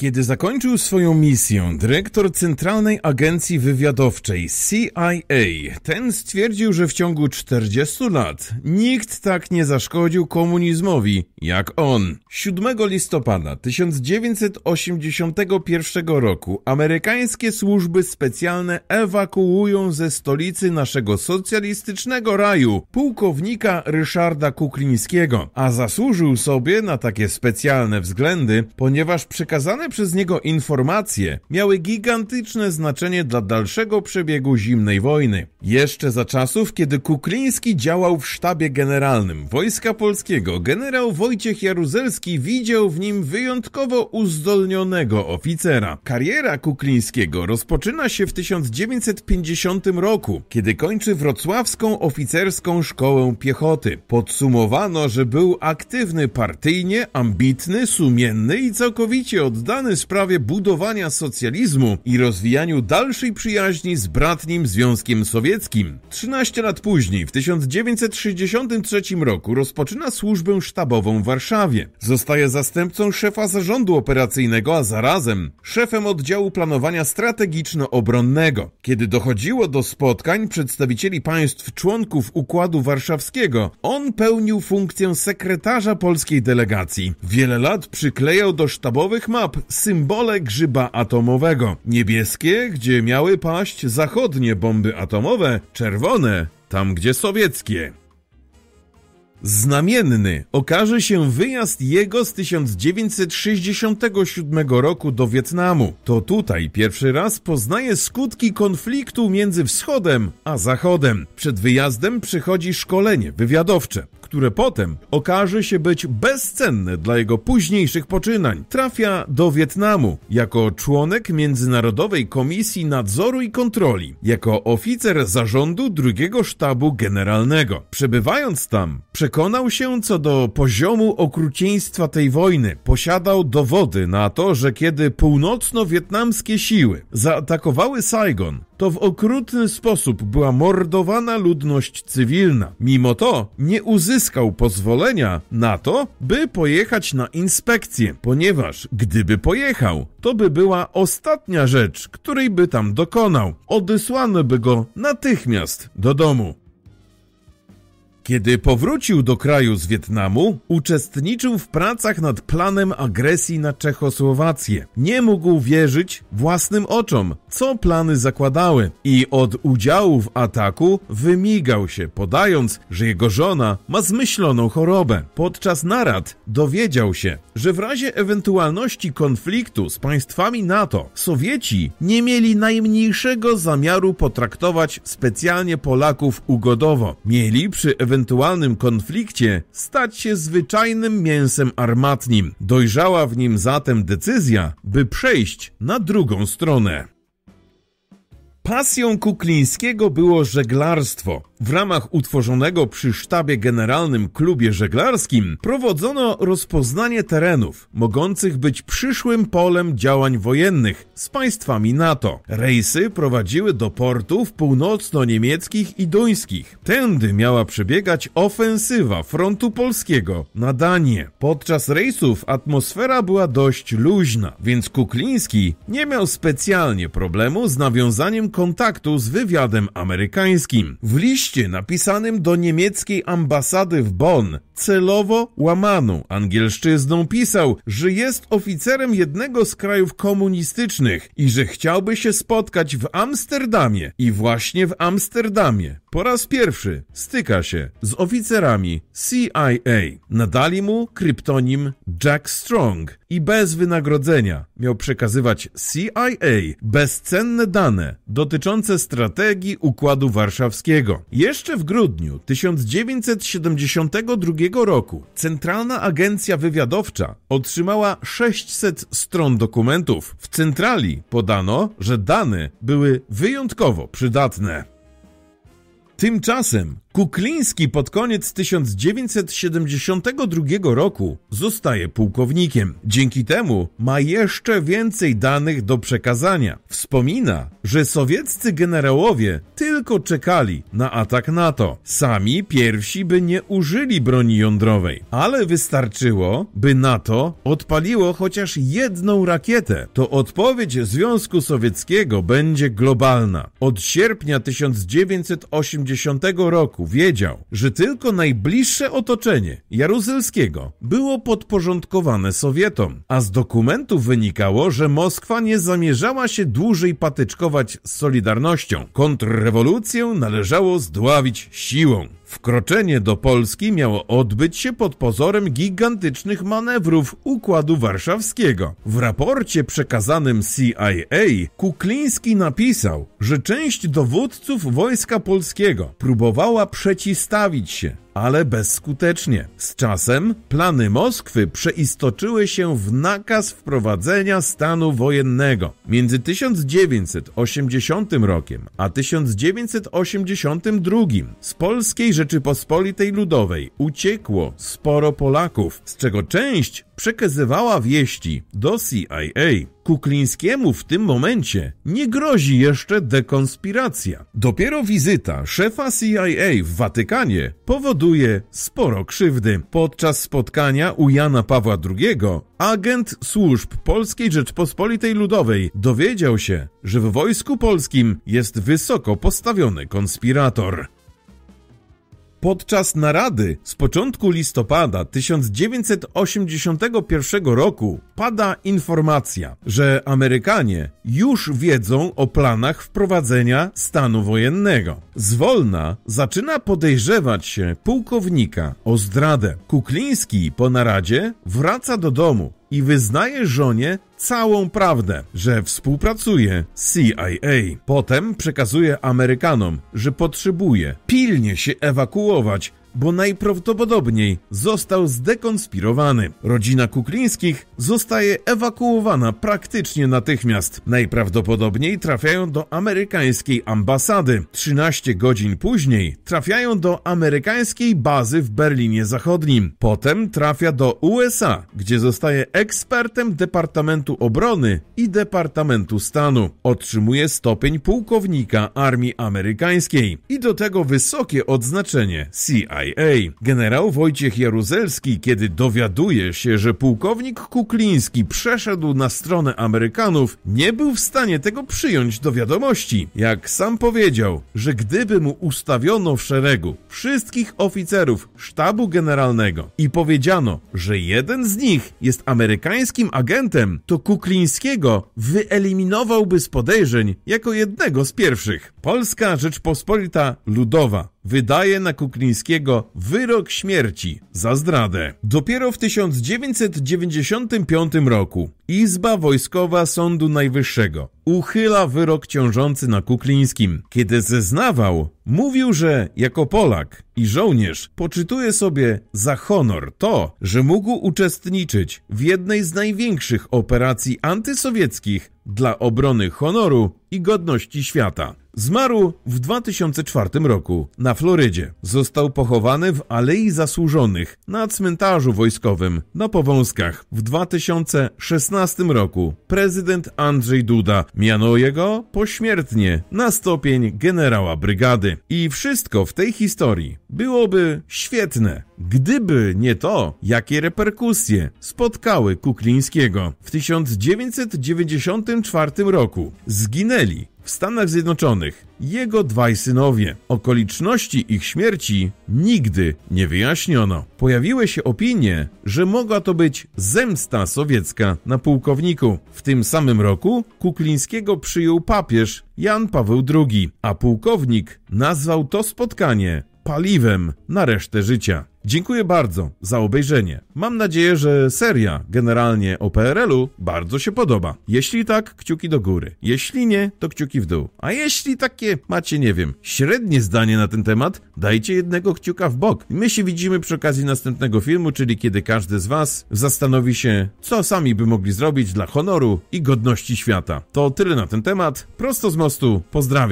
Kiedy zakończył swoją misję, dyrektor Centralnej Agencji Wywiadowczej CIA, ten stwierdził, że w ciągu 40 lat nikt tak nie zaszkodził komunizmowi jak on. 7 listopada 1981 roku amerykańskie służby specjalne ewakuują ze stolicy naszego socjalistycznego raju pułkownika Ryszarda Kuklińskiego, a zasłużył sobie na takie specjalne względy, ponieważ przekazane przez niego informacje miały gigantyczne znaczenie dla dalszego przebiegu zimnej wojny. Jeszcze za czasów, kiedy Kukliński działał w sztabie generalnym Wojska Polskiego, generał Wojciech Jaruzelski widział w nim wyjątkowo uzdolnionego oficera. Kariera Kuklińskiego rozpoczyna się w 1950 roku, kiedy kończy Wrocławską Oficerską Szkołę Piechoty. Podsumowano, że był aktywny partyjnie, ambitny, sumienny i całkowicie oddany plany w sprawie budowania socjalizmu i rozwijaniu dalszej przyjaźni z bratnim Związkiem Sowieckim. 13 lat później, w 1963 roku, rozpoczyna służbę sztabową w Warszawie. Zostaje zastępcą szefa zarządu operacyjnego, a zarazem szefem oddziału planowania strategiczno-obronnego. Kiedy dochodziło do spotkań przedstawicieli państw członków Układu Warszawskiego, on pełnił funkcję sekretarza polskiej delegacji. Wiele lat przyklejał do sztabowych map symbole grzyba atomowego. Niebieskie, gdzie miały paść zachodnie bomby atomowe, czerwone, tam gdzie sowieckie. Znamienny okaże się wyjazd jego z 1967 roku do Wietnamu. To tutaj pierwszy raz poznaje skutki konfliktu między Wschodem a Zachodem. Przed wyjazdem przychodzi szkolenie wywiadowcze które potem okaże się być bezcenne dla jego późniejszych poczynań. Trafia do Wietnamu jako członek Międzynarodowej Komisji Nadzoru i Kontroli, jako oficer zarządu drugiego sztabu generalnego. Przebywając tam, przekonał się co do poziomu okrucieństwa tej wojny. Posiadał dowody na to, że kiedy północno-wietnamskie siły zaatakowały Saigon, to w okrutny sposób była mordowana ludność cywilna. Mimo to nie uzyskał pozwolenia na to, by pojechać na inspekcję, ponieważ gdyby pojechał, to by była ostatnia rzecz, której by tam dokonał. Odesłano by go natychmiast do domu. Kiedy powrócił do kraju z Wietnamu, uczestniczył w pracach nad planem agresji na Czechosłowację. Nie mógł wierzyć własnym oczom, co plany zakładały i od udziału w ataku wymigał się, podając, że jego żona ma zmyśloną chorobę. Podczas narad dowiedział się, że w razie ewentualności konfliktu z państwami NATO, Sowieci nie mieli najmniejszego zamiaru potraktować specjalnie Polaków ugodowo. Mieli przy ewentualności ewentualnym konflikcie stać się zwyczajnym mięsem armatnim. Dojrzała w nim zatem decyzja, by przejść na drugą stronę. Pasją Kuklińskiego było żeglarstwo. W ramach utworzonego przy sztabie generalnym klubie żeglarskim prowadzono rozpoznanie terenów mogących być przyszłym polem działań wojennych z państwami NATO. Rejsy prowadziły do portów północno-niemieckich i duńskich. Tędy miała przebiegać ofensywa frontu polskiego na Danię. Podczas rejsów atmosfera była dość luźna, więc Kukliński nie miał specjalnie problemu z nawiązaniem kontaktu z wywiadem amerykańskim. W liście napisanym do niemieckiej ambasady w Bonn celowo łamaną angielszczyzną pisał, że jest oficerem jednego z krajów komunistycznych i że chciałby się spotkać w Amsterdamie. I właśnie w Amsterdamie po raz pierwszy styka się z oficerami CIA. Nadali mu kryptonim Jack Strong i bez wynagrodzenia miał przekazywać CIA bezcenne dane dotyczące strategii Układu Warszawskiego. Jeszcze w grudniu 1972 ubiegłego roku Centralna Agencja Wywiadowcza otrzymała 600 stron dokumentów. W centrali podano, że dane były wyjątkowo przydatne. Tymczasem Kukliński pod koniec 1972 roku zostaje pułkownikiem. Dzięki temu ma jeszcze więcej danych do przekazania. Wspomina, że sowieccy generałowie tylko czekali na atak NATO. Sami pierwsi by nie użyli broni jądrowej, ale wystarczyło, by NATO odpaliło chociaż jedną rakietę. To odpowiedź Związku Sowieckiego będzie globalna. Od sierpnia 1980 roku wiedział, że tylko najbliższe otoczenie Jaruzelskiego było podporządkowane Sowietom, a z dokumentów wynikało, że Moskwa nie zamierzała się dłużej patyczkować z Solidarnością. Kontrrewolucję należało zdławić siłą. Wkroczenie do Polski miało odbyć się pod pozorem gigantycznych manewrów Układu Warszawskiego. W raporcie przekazanym CIA Kukliński napisał, że część dowódców Wojska Polskiego próbowała przeciwstawić się ale bezskutecznie. Z czasem plany Moskwy przeistoczyły się w nakaz wprowadzenia stanu wojennego. Między 1980 rokiem a 1982 z Polskiej Rzeczypospolitej Ludowej uciekło sporo Polaków, z czego część przekazywała wieści do CIA. Kuklińskiemu w tym momencie nie grozi jeszcze dekonspiracja. Dopiero wizyta szefa CIA w Watykanie powoduje sporo krzywdy. Podczas spotkania u Jana Pawła II agent służb Polskiej Rzeczpospolitej Ludowej dowiedział się, że w Wojsku Polskim jest wysoko postawiony konspirator. Podczas narady z początku listopada 1981 roku pada informacja, że Amerykanie już wiedzą o planach wprowadzenia stanu wojennego. Zwolna zaczyna podejrzewać się pułkownika o zdradę. Kukliński po naradzie wraca do domu, i wyznaje żonie całą prawdę, że współpracuje z CIA. Potem przekazuje Amerykanom, że potrzebuje pilnie się ewakuować bo najprawdopodobniej został zdekonspirowany. Rodzina Kuklińskich zostaje ewakuowana praktycznie natychmiast. Najprawdopodobniej trafiają do amerykańskiej ambasady. 13 godzin później trafiają do amerykańskiej bazy w Berlinie Zachodnim. Potem trafia do USA, gdzie zostaje ekspertem Departamentu Obrony i Departamentu Stanu. Otrzymuje stopień pułkownika Armii Amerykańskiej i do tego wysokie odznaczenie CIA. CIA. Generał Wojciech Jaruzelski, kiedy dowiaduje się, że pułkownik Kukliński przeszedł na stronę Amerykanów, nie był w stanie tego przyjąć do wiadomości. Jak sam powiedział, że gdyby mu ustawiono w szeregu wszystkich oficerów sztabu generalnego i powiedziano, że jeden z nich jest amerykańskim agentem, to Kuklińskiego wyeliminowałby z podejrzeń jako jednego z pierwszych. Polska Rzeczpospolita Ludowa wydaje na Kuklińskiego wyrok śmierci za zdradę. Dopiero w 1995 roku Izba Wojskowa Sądu Najwyższego uchyla wyrok ciążący na Kuklińskim. Kiedy zeznawał, mówił, że jako Polak i żołnierz poczytuje sobie za honor to, że mógł uczestniczyć w jednej z największych operacji antysowieckich dla obrony honoru i godności świata. Zmarł w 2004 roku na Florydzie. Został pochowany w Alei Zasłużonych na cmentarzu wojskowym na Powązkach. W 2016 roku prezydent Andrzej Duda Miano jego pośmiertnie na stopień generała brygady. I wszystko w tej historii byłoby świetne, gdyby nie to, jakie reperkusje spotkały Kuklińskiego. W 1994 roku zginęli w Stanach Zjednoczonych, jego dwaj synowie. Okoliczności ich śmierci nigdy nie wyjaśniono. Pojawiły się opinie, że mogła to być zemsta sowiecka na pułkowniku. W tym samym roku Kuklińskiego przyjął papież Jan Paweł II, a pułkownik nazwał to spotkanie paliwem na resztę życia. Dziękuję bardzo za obejrzenie. Mam nadzieję, że seria generalnie o PRL-u bardzo się podoba. Jeśli tak, kciuki do góry. Jeśli nie, to kciuki w dół. A jeśli takie macie, nie wiem, średnie zdanie na ten temat, dajcie jednego kciuka w bok. My się widzimy przy okazji następnego filmu, czyli kiedy każdy z Was zastanowi się, co sami by mogli zrobić dla honoru i godności świata. To tyle na ten temat. Prosto z mostu. Pozdrawiam.